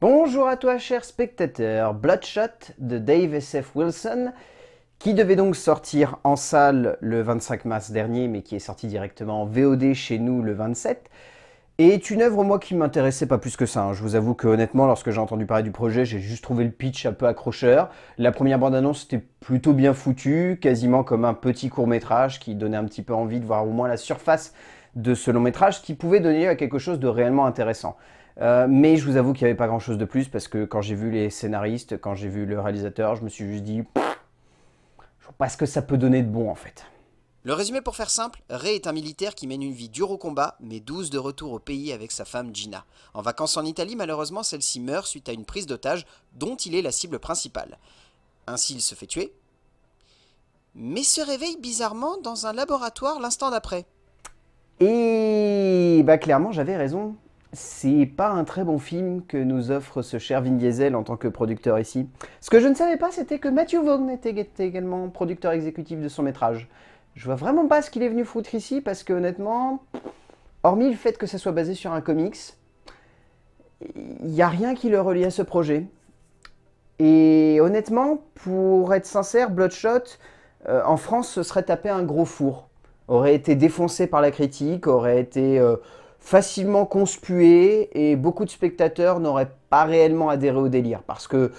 Bonjour à toi cher spectateur, Bloodshot de Dave SF Wilson, qui devait donc sortir en salle le 25 mars dernier, mais qui est sorti directement en VOD chez nous le 27, est une œuvre moi qui m'intéressait pas plus que ça. Hein. Je vous avoue que honnêtement, lorsque j'ai entendu parler du projet, j'ai juste trouvé le pitch un peu accrocheur. La première bande-annonce était plutôt bien foutue, quasiment comme un petit court-métrage qui donnait un petit peu envie de voir au moins la surface de ce long métrage, qui pouvait donner lieu à quelque chose de réellement intéressant. Euh, mais je vous avoue qu'il n'y avait pas grand chose de plus parce que quand j'ai vu les scénaristes, quand j'ai vu le réalisateur, je me suis juste dit, je vois pas ce que ça peut donner de bon en fait. Le résumé pour faire simple, Ray est un militaire qui mène une vie dure au combat, mais douce de retour au pays avec sa femme Gina. En vacances en Italie, malheureusement, celle-ci meurt suite à une prise d'otage dont il est la cible principale. Ainsi, il se fait tuer, mais se réveille bizarrement dans un laboratoire l'instant d'après. Et bah clairement, j'avais raison c'est pas un très bon film que nous offre ce cher Vin Diesel en tant que producteur ici. Ce que je ne savais pas, c'était que Matthew Vaughn était, également producteur exécutif de son métrage. Je vois vraiment pas ce qu'il est venu foutre ici parce que honnêtement, hormis le fait que ça soit basé sur un comics, il n'y a rien qui le relie à ce projet. Et honnêtement, pour être sincère, Bloodshot, euh, en France, se serait tapé un gros four. Aurait été défoncé par la critique, aurait été... Euh, facilement conspué et beaucoup de spectateurs n'auraient pas réellement adhéré au délire parce que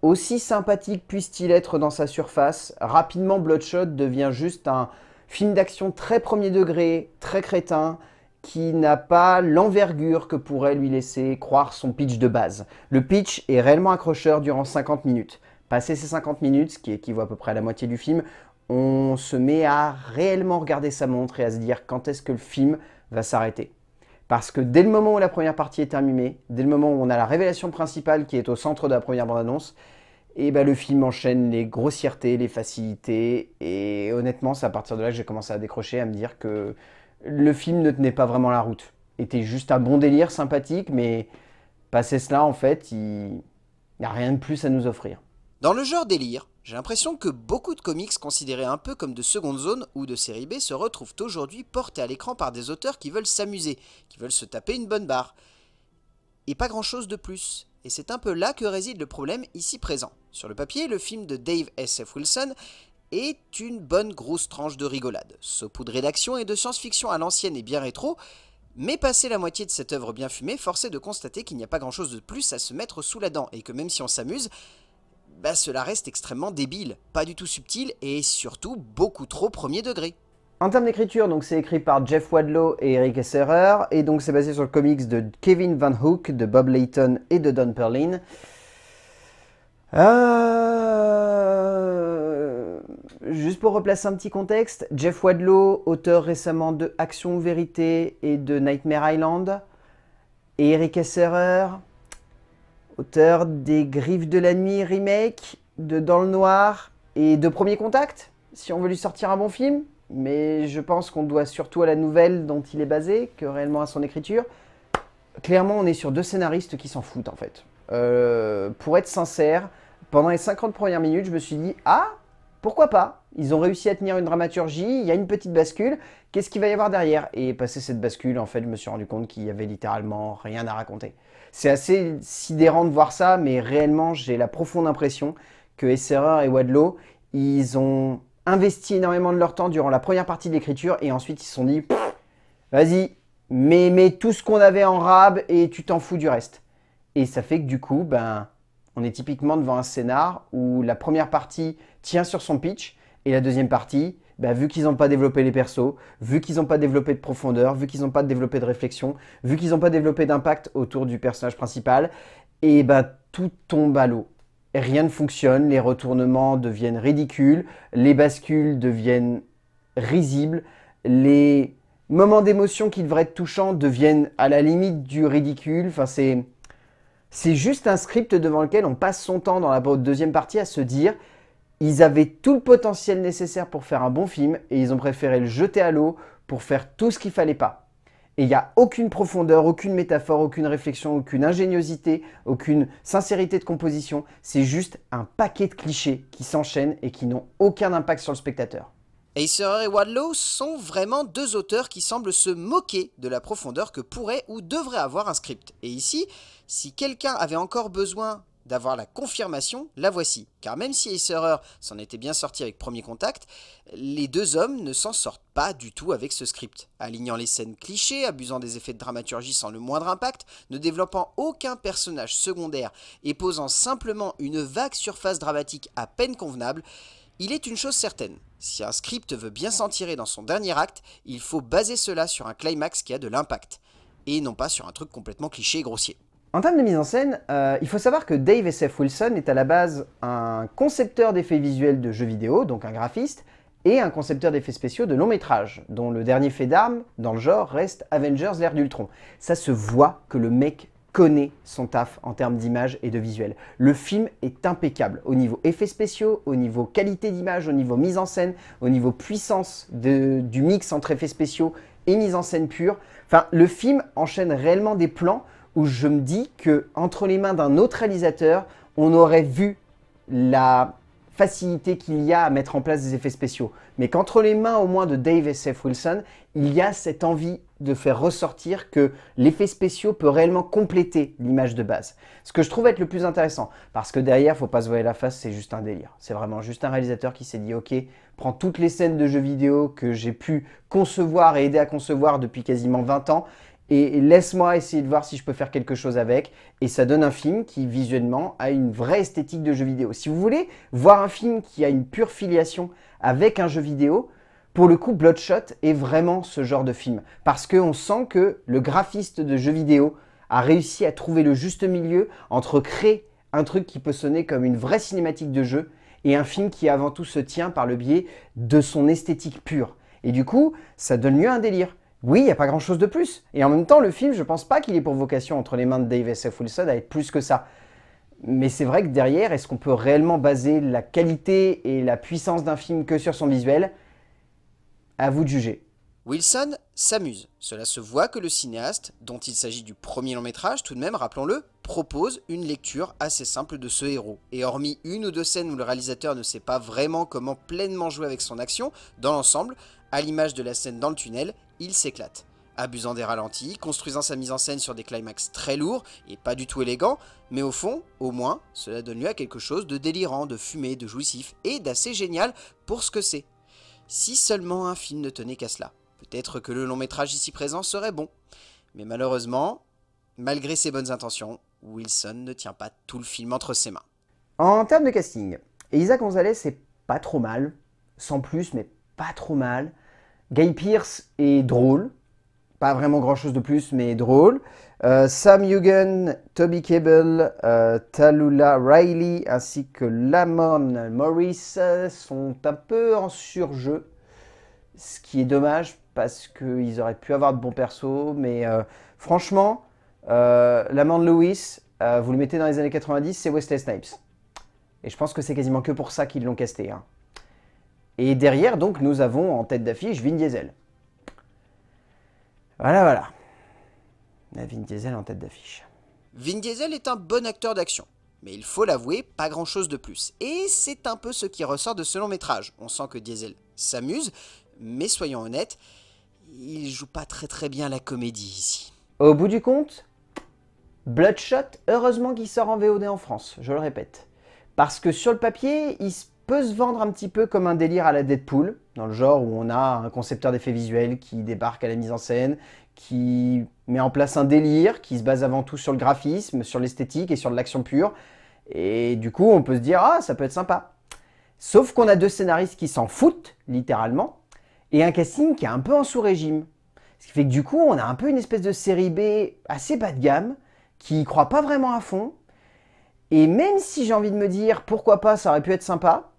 aussi sympathique puisse-t-il être dans sa surface, rapidement Bloodshot devient juste un film d'action très premier degré, très crétin, qui n'a pas l'envergure que pourrait lui laisser croire son pitch de base. Le pitch est réellement accrocheur durant 50 minutes. Passé ces 50 minutes, ce qui équivaut à peu près à la moitié du film, on se met à réellement regarder sa montre et à se dire quand est-ce que le film va s'arrêter. Parce que dès le moment où la première partie est terminée, dès le moment où on a la révélation principale qui est au centre de la première bande-annonce, et eh ben, le film enchaîne les grossièretés, les facilités, et honnêtement, c'est à partir de là que j'ai commencé à décrocher, à me dire que le film ne tenait pas vraiment la route. Était juste un bon délire sympathique, mais passé cela, en fait, il n'y a rien de plus à nous offrir. Dans le genre délire, j'ai l'impression que beaucoup de comics considérés un peu comme de seconde zone ou de série B se retrouvent aujourd'hui portés à l'écran par des auteurs qui veulent s'amuser, qui veulent se taper une bonne barre. Et pas grand chose de plus. Et c'est un peu là que réside le problème ici présent. Sur le papier, le film de Dave S.F. Wilson est une bonne grosse tranche de rigolade, de rédaction et de science-fiction à l'ancienne et bien rétro, mais passé la moitié de cette œuvre bien fumée, force est de constater qu'il n'y a pas grand chose de plus à se mettre sous la dent et que même si on s'amuse, bah, cela reste extrêmement débile, pas du tout subtil et surtout beaucoup trop premier degré. En termes d'écriture, donc c'est écrit par Jeff Wadlow et Eric Esserer, et donc c'est basé sur le comics de Kevin Van Hook, de Bob Layton et de Don Perlin. Euh, juste pour replacer un petit contexte, Jeff Wadlow, auteur récemment de Action Vérité et de Nightmare Island, et Eric Esserer, auteur des Griffes de la nuit remake, de Dans le noir et de Premier contact, si on veut lui sortir un bon film. Mais je pense qu'on doit surtout à la nouvelle dont il est basé que réellement à son écriture. Clairement, on est sur deux scénaristes qui s'en foutent en fait. Euh, pour être sincère, pendant les 50 premières minutes, je me suis dit Ah, pourquoi pas ils ont réussi à tenir une dramaturgie, il y a une petite bascule. Qu'est-ce qu'il va y avoir derrière Et passé cette bascule, en fait, je me suis rendu compte qu'il y avait littéralement rien à raconter. C'est assez sidérant de voir ça, mais réellement, j'ai la profonde impression que Esserer et Wadlow, ils ont investi énormément de leur temps durant la première partie de l'écriture et ensuite ils se sont dit vas-y, mais mets tout ce qu'on avait en rab et tu t'en fous du reste. Et ça fait que du coup, ben, on est typiquement devant un scénar où la première partie tient sur son pitch, et la deuxième partie, bah, vu qu'ils n'ont pas développé les persos, vu qu'ils n'ont pas développé de profondeur, vu qu'ils n'ont pas développé de réflexion, vu qu'ils n'ont pas développé d'impact autour du personnage principal, et ben tout tombe à l'eau. Rien ne fonctionne, les retournements deviennent ridicules, les bascules deviennent risibles, les moments d'émotion qui devraient être touchants deviennent à la limite du ridicule. Enfin, c'est juste un script devant lequel on passe son temps dans la deuxième partie à se dire ils avaient tout le potentiel nécessaire pour faire un bon film et ils ont préféré le jeter à l'eau pour faire tout ce qu'il fallait pas. Et il n'y a aucune profondeur, aucune métaphore, aucune réflexion, aucune ingéniosité, aucune sincérité de composition. C'est juste un paquet de clichés qui s'enchaînent et qui n'ont aucun impact sur le spectateur. Acerer et Wadlow sont vraiment deux auteurs qui semblent se moquer de la profondeur que pourrait ou devrait avoir un script. Et ici, si quelqu'un avait encore besoin d'avoir la confirmation, la voici. Car même si Acerer s'en était bien sorti avec Premier Contact, les deux hommes ne s'en sortent pas du tout avec ce script. Alignant les scènes clichés, abusant des effets de dramaturgie sans le moindre impact, ne développant aucun personnage secondaire et posant simplement une vague surface dramatique à peine convenable, il est une chose certaine, si un script veut bien s'en tirer dans son dernier acte, il faut baser cela sur un climax qui a de l'impact, et non pas sur un truc complètement cliché et grossier. En termes de mise en scène, euh, il faut savoir que Dave S.F. Wilson est à la base un concepteur d'effets visuels de jeux vidéo, donc un graphiste, et un concepteur d'effets spéciaux de long métrage, dont le dernier fait d'armes dans le genre reste Avengers l'ère d'Ultron. Ça se voit que le mec connaît son taf en termes d'image et de visuel. Le film est impeccable au niveau effets spéciaux, au niveau qualité d'image, au niveau mise en scène, au niveau puissance du mix entre effets spéciaux et mise en scène pure. Enfin, le film enchaîne réellement des plans où je me dis que entre les mains d'un autre réalisateur, on aurait vu la facilité qu'il y a à mettre en place des effets spéciaux. Mais qu'entre les mains au moins de Dave SF Wilson, il y a cette envie de faire ressortir que l'effet spéciaux peut réellement compléter l'image de base. Ce que je trouve être le plus intéressant, parce que derrière, faut pas se voiler la face, c'est juste un délire. C'est vraiment juste un réalisateur qui s'est dit, ok, prends toutes les scènes de jeux vidéo que j'ai pu concevoir et aider à concevoir depuis quasiment 20 ans, et laisse-moi essayer de voir si je peux faire quelque chose avec. Et ça donne un film qui visuellement a une vraie esthétique de jeu vidéo. Si vous voulez voir un film qui a une pure filiation avec un jeu vidéo, pour le coup Bloodshot est vraiment ce genre de film. Parce qu'on sent que le graphiste de jeu vidéo a réussi à trouver le juste milieu entre créer un truc qui peut sonner comme une vraie cinématique de jeu et un film qui avant tout se tient par le biais de son esthétique pure. Et du coup, ça donne lieu à un délire oui, il n'y a pas grand-chose de plus. Et en même temps, le film, je ne pense pas qu'il ait pour vocation entre les mains de Davis F. Wilson à être plus que ça. Mais c'est vrai que derrière, est-ce qu'on peut réellement baser la qualité et la puissance d'un film que sur son visuel À vous de juger. Wilson s'amuse. Cela se voit que le cinéaste, dont il s'agit du premier long métrage, tout de même, rappelons-le, propose une lecture assez simple de ce héros. Et hormis une ou deux scènes où le réalisateur ne sait pas vraiment comment pleinement jouer avec son action, dans l'ensemble, à l'image de la scène dans le tunnel, il s'éclate. Abusant des ralentis, construisant sa mise en scène sur des climax très lourds et pas du tout élégants, mais au fond, au moins, cela donne lieu à quelque chose de délirant, de fumé, de jouissif et d'assez génial pour ce que c'est. Si seulement un film ne tenait qu'à cela, peut-être que le long métrage ici présent serait bon. Mais malheureusement, malgré ses bonnes intentions, Wilson ne tient pas tout le film entre ses mains. En termes de casting, Isaac Gonzalez c'est pas trop mal, sans plus mais pas trop mal. Guy Pierce est drôle. Pas vraiment grand chose de plus, mais drôle. Euh, Sam Hugan, Toby Cable, euh, Talula Riley ainsi que Lamon Morris euh, sont un peu en surjeu. Ce qui est dommage parce qu'ils auraient pu avoir de bons persos. Mais franchement, Lamon Lewis, vous le mettez dans les années 90, c'est Wesley Snipes. Et je pense que c'est quasiment que pour ça qu'ils l'ont casté. Hein. Et derrière, donc, nous avons en tête d'affiche Vin Diesel. Voilà, voilà. La Vin Diesel en tête d'affiche. Vin Diesel est un bon acteur d'action, mais il faut l'avouer, pas grand-chose de plus. Et c'est un peu ce qui ressort de ce long métrage. On sent que Diesel s'amuse, mais soyons honnêtes, il joue pas très très bien la comédie ici. Au bout du compte, Bloodshot, heureusement qu'il sort en VOD en France, je le répète. Parce que sur le papier, il se peut se vendre un petit peu comme un délire à la Deadpool, dans le genre où on a un concepteur d'effets visuels qui débarque à la mise en scène, qui met en place un délire, qui se base avant tout sur le graphisme, sur l'esthétique et sur de l'action pure. Et du coup, on peut se dire, ah, ça peut être sympa. Sauf qu'on a deux scénaristes qui s'en foutent, littéralement, et un casting qui est un peu en sous-régime. Ce qui fait que du coup, on a un peu une espèce de série B assez bas de gamme, qui croit pas vraiment à fond. Et même si j'ai envie de me dire, pourquoi pas, ça aurait pu être sympa,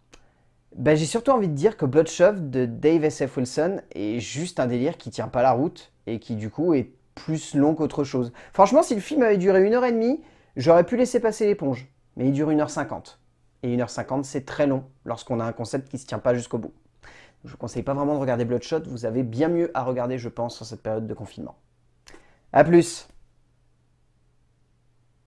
bah, j'ai surtout envie de dire que Bloodshot de Dave S.F. Wilson est juste un délire qui tient pas la route et qui du coup est plus long qu'autre chose. Franchement, si le film avait duré une heure et demie, j'aurais pu laisser passer l'éponge, mais il dure une heure cinquante. Et une heure cinquante, c'est très long lorsqu'on a un concept qui ne se tient pas jusqu'au bout. Je ne vous conseille pas vraiment de regarder Bloodshot, vous avez bien mieux à regarder, je pense, sur cette période de confinement. A plus